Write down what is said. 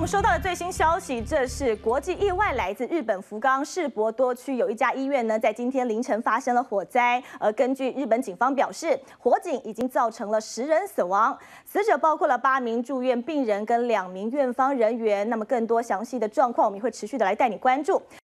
我们收到的最新消息，这是国际意外，来自日本福冈市博多区有一家医院呢，在今天凌晨发生了火灾。而根据日本警方表示，火警已经造成了十人死亡，死者包括了八名住院病人跟两名院方人员。那么更多详细的状况，我们也会持续的来带你关注。